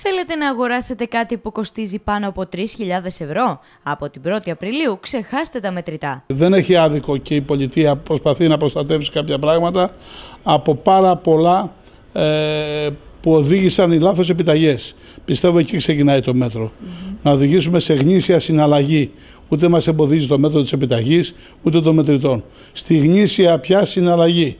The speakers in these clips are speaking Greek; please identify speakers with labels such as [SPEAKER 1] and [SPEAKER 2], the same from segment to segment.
[SPEAKER 1] Θέλετε να αγοράσετε κάτι που κοστίζει πάνω από 3.000 ευρώ. Από την 1η Απριλίου ξεχάστε τα μετρητά.
[SPEAKER 2] Δεν έχει άδικο και η πολιτεία προσπαθεί να προστατεύσει κάποια πράγματα από πάρα πολλά ε, που οδήγησαν οι λάθος επιταγές. Πιστεύω εκεί ξεκινάει το μέτρο. Να οδηγήσουμε σε γνήσια συναλλαγή. Ούτε μας εμποδίζει το μέτρο της επιταγής, ούτε των μετρητών. Στη γνήσια πια συναλλαγή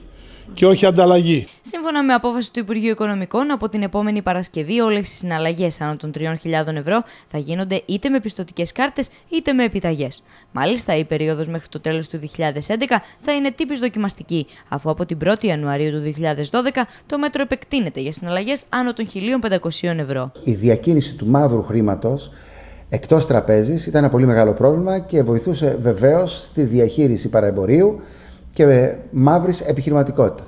[SPEAKER 2] και όχι ανταλλαγή.
[SPEAKER 1] Σύμφωνα με απόφαση του Υπουργείου Οικονομικών, από την επόμενη Παρασκευή όλες οι συναλλαγές άνω των 3.000 ευρώ θα γίνονται είτε με πιστοτικές κάρτες είτε με επιταγές. Μάλιστα, η περίοδος μέχρι το τέλος του 2011 θα είναι τύπης δοκιμαστική, αφού από την 1η Ιανουαρίου του 2012 το μέτρο επεκτείνεται για συναλλαγές άνω των 1.500 ευρώ.
[SPEAKER 3] Η διακίνηση του μαύρου χρήματος εκτός τραπέζης ήταν ένα πολύ μεγάλο πρόβλημα και βοηθούσε βεβαίως στη διαχείριση παραεμπορίου και μαύρης επιχειρηματικότητας.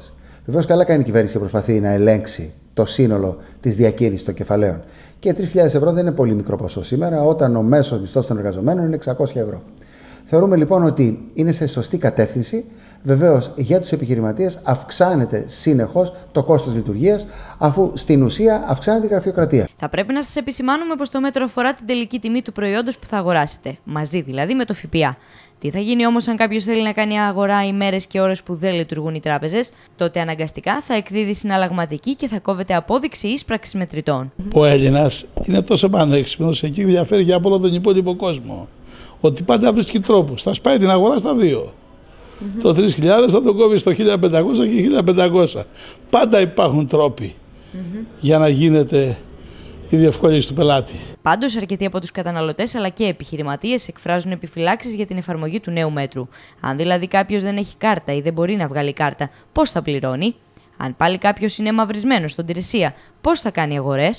[SPEAKER 3] Βεβαίως, καλά κάνει η κυβέρνηση και προσπαθεί να ελέγξει το σύνολο της διακίνηση των κεφαλαίων. Και 3.000 ευρώ δεν είναι πολύ μικρό ποσό σήμερα, όταν ο μέσος μισθός των εργαζομένων είναι 600 ευρώ. Θεωρούμε λοιπόν ότι είναι σε σωστή κατεύθυνση. Βεβαίως για τους επιχειρηματίες αυξάνεται συνεχώ το κόστος λειτουργίας, αφού στην ουσία αυξάνεται η γραφειοκρατία.
[SPEAKER 1] Θα πρέπει να σας επισημάνουμε πως το μέτρο αφορά την τελική τιμή του προϊόντος που θα αγοράσετε, μαζί δηλαδή με το ΦΠΑ. Τι θα γίνει όμως αν κάποιος θέλει να κάνει αγορά ημέρε και ώρες που δεν λειτουργούν οι τράπεζες, τότε αναγκαστικά θα εκδίδει συναλλαγματική και θα κόβεται απόδειξη ίσπραξης μετρητών.
[SPEAKER 2] Ο Έλληνας είναι τόσο πανέξυπνος εκεί διαφέρει για όλο τον υπόλοιπο κόσμο ότι πάντα βρίσκει τρόπο. Θα σπάει την αγορά στα δυο Το 3.000 θα το κόβεις στο 1.500 και 1.500. Πάντα υπάρχουν για να γίνεται
[SPEAKER 1] η διευκόλυνση του πελάτη. Πάντως, αρκετοί από τους καταναλωτές αλλά και επιχειρηματίες εκφράζουν επιφυλάξεις για την εφαρμογή του νέου μέτρου. Αν δηλαδή κάποιος δεν έχει κάρτα ή δεν μπορεί να βγάλει κάρτα, πώς θα πληρώνει. Αν πάλι κάποιος είναι μαυρισμένος στον Τηρεσία, πώς θα κάνει αγορές.